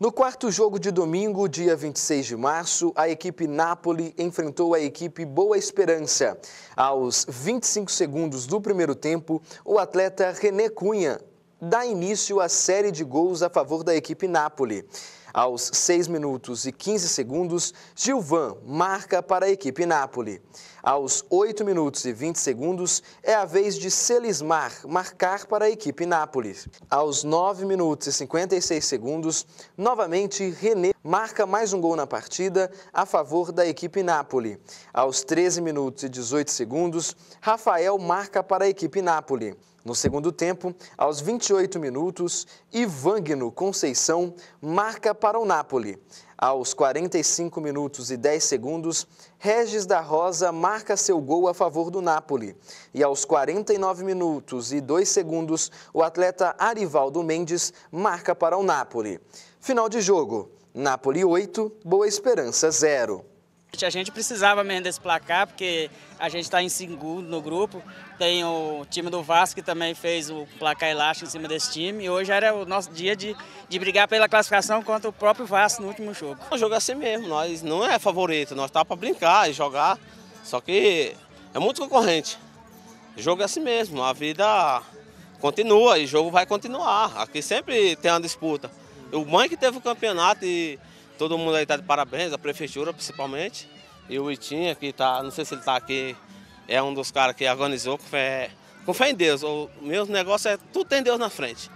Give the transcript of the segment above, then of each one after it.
No quarto jogo de domingo, dia 26 de março, a equipe Napoli enfrentou a equipe Boa Esperança. Aos 25 segundos do primeiro tempo, o atleta René Cunha dá início à série de gols a favor da equipe Napoli. Aos 6 minutos e 15 segundos, Gilvan marca para a equipe Nápoles. Aos 8 minutos e 20 segundos, é a vez de Celismar marcar para a equipe Nápoles. Aos 9 minutos e 56 segundos, novamente René marca mais um gol na partida a favor da equipe Nápoles. Aos 13 minutos e 18 segundos, Rafael marca para a equipe Nápoles. No segundo tempo, aos 28 minutos, Ivangno Conceição marca para para o Napoli. Aos 45 minutos e 10 segundos, Regis da Rosa marca seu gol a favor do Napoli. E aos 49 minutos e 2 segundos, o atleta Arivaldo Mendes marca para o Napoli. Final de jogo: Napoli 8, Boa Esperança 0. A gente precisava mesmo desse placar, porque a gente está em segundo no grupo. Tem o time do Vasco que também fez o placar elástico em cima desse time. E hoje era o nosso dia de, de brigar pela classificação contra o próprio Vasco no último jogo. O é jogo é assim mesmo, nós não é favorito, nós tá para brincar e jogar. Só que é muito concorrente. O jogo é assim mesmo, a vida continua e o jogo vai continuar. Aqui sempre tem uma disputa. O mãe que teve o campeonato e Todo mundo aí está de parabéns, a prefeitura principalmente. E o Itinha, que tá, não sei se ele está aqui, é um dos caras que organizou com fé, com fé em Deus. O meu negócio é tudo tem Deus na frente.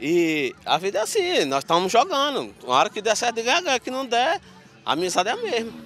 E a vida é assim, nós estamos jogando. Na hora que der certo, ganha, ganha. Que não der, a amizade é a mesma.